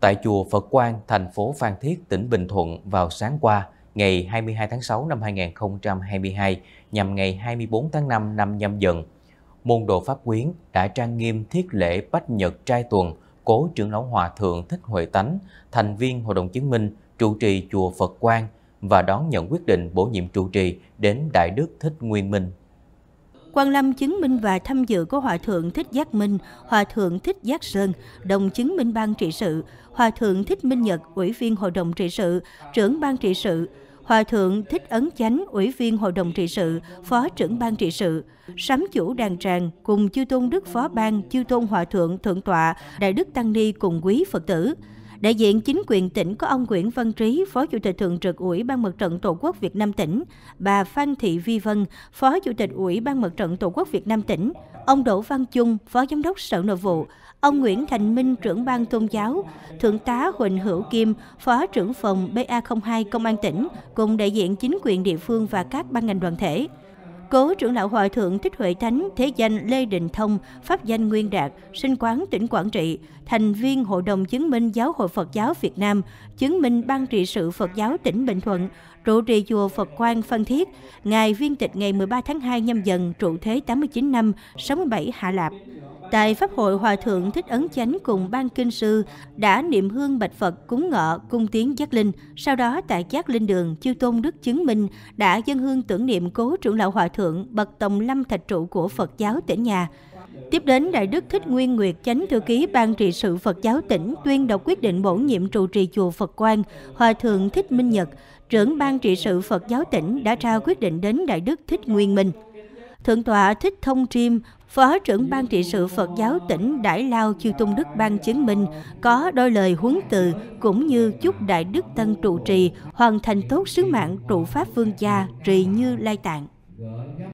Tại chùa Phật Quang, thành phố Phan Thiết, tỉnh Bình Thuận vào sáng qua, ngày 22 tháng 6 năm 2022 nhằm ngày 24 tháng 5 năm nhâm dần, môn đồ Pháp Quyến đã trang nghiêm thiết lễ Bách Nhật Trai Tuần, cố trưởng lão Hòa Thượng Thích Huệ Tánh, thành viên Hội đồng Chứng minh, trụ trì chùa Phật Quang và đón nhận quyết định bổ nhiệm trụ trì đến Đại Đức Thích Nguyên Minh Quang Lâm chứng minh và tham dự của Hòa Thượng Thích Giác Minh, Hòa Thượng Thích Giác Sơn, đồng chứng minh ban trị sự, Hòa Thượng Thích Minh Nhật, Ủy viên Hội đồng trị sự, trưởng ban trị sự, Hòa Thượng Thích Ấn Chánh, Ủy viên Hội đồng trị sự, Phó trưởng ban trị sự, Sám chủ đàn tràng cùng chư tôn đức phó ban, chư tôn hòa thượng, thượng tọa, đại đức tăng ni cùng quý Phật tử. Đại diện chính quyền tỉnh có ông Nguyễn Văn Trí, Phó Chủ tịch Thường trực Ủy ban Mặt trận Tổ quốc Việt Nam tỉnh, bà Phan Thị Vi Vân, Phó Chủ tịch Ủy ban Mặt trận Tổ quốc Việt Nam tỉnh, ông Đỗ Văn Chung, Phó Giám đốc Sở Nội vụ, ông Nguyễn Thành Minh, trưởng ban tôn giáo, Thượng tá Huỳnh Hữu Kim, Phó trưởng phòng BA02 Công an tỉnh, cùng đại diện chính quyền địa phương và các ban ngành đoàn thể. Cố trưởng lão Hòa Thượng Thích Huệ Thánh thế danh Lê Đình Thông, pháp danh Nguyên Đạt, sinh quán tỉnh Quảng Trị, thành viên Hội đồng chứng minh Giáo hội Phật giáo Việt Nam, chứng minh Ban trị sự Phật giáo tỉnh Bình Thuận, trụ trì chùa Phật Quang Phân Thiết, ngày viên tịch ngày 13 tháng 2 nhâm dần, trụ thế 89 năm, 67 Hạ Lạp. Tại Pháp hội Hòa Thượng Thích Ấn Chánh cùng ban kinh sư đã niệm hương bạch Phật cúng ngọ cung tiếng giác linh. Sau đó tại giác linh đường, Chiêu Tôn Đức Chứng Minh đã dân hương tưởng niệm cố trưởng lão Hòa Thượng bậc Tổng Lâm Thạch Trụ của Phật giáo tỉnh nhà. Tiếp đến, Đại Đức Thích Nguyên Nguyệt Chánh Thư ký Ban trị sự Phật giáo tỉnh tuyên đọc quyết định bổ nhiệm trụ trì chùa Phật Quang, Hòa Thượng Thích Minh Nhật, trưởng Ban trị sự Phật giáo tỉnh đã trao quyết định đến Đại Đức Thích Nguyên Minh. Thượng tọa Thích Thông Triêm, Phó trưởng Ban trị sự Phật giáo tỉnh Đại Lao Chư Tôn Đức Ban chứng minh có đôi lời huấn từ cũng như chúc Đại Đức Tân trụ trì hoàn thành tốt sứ mạng trụ Pháp Vương gia trì như Lai Tạng.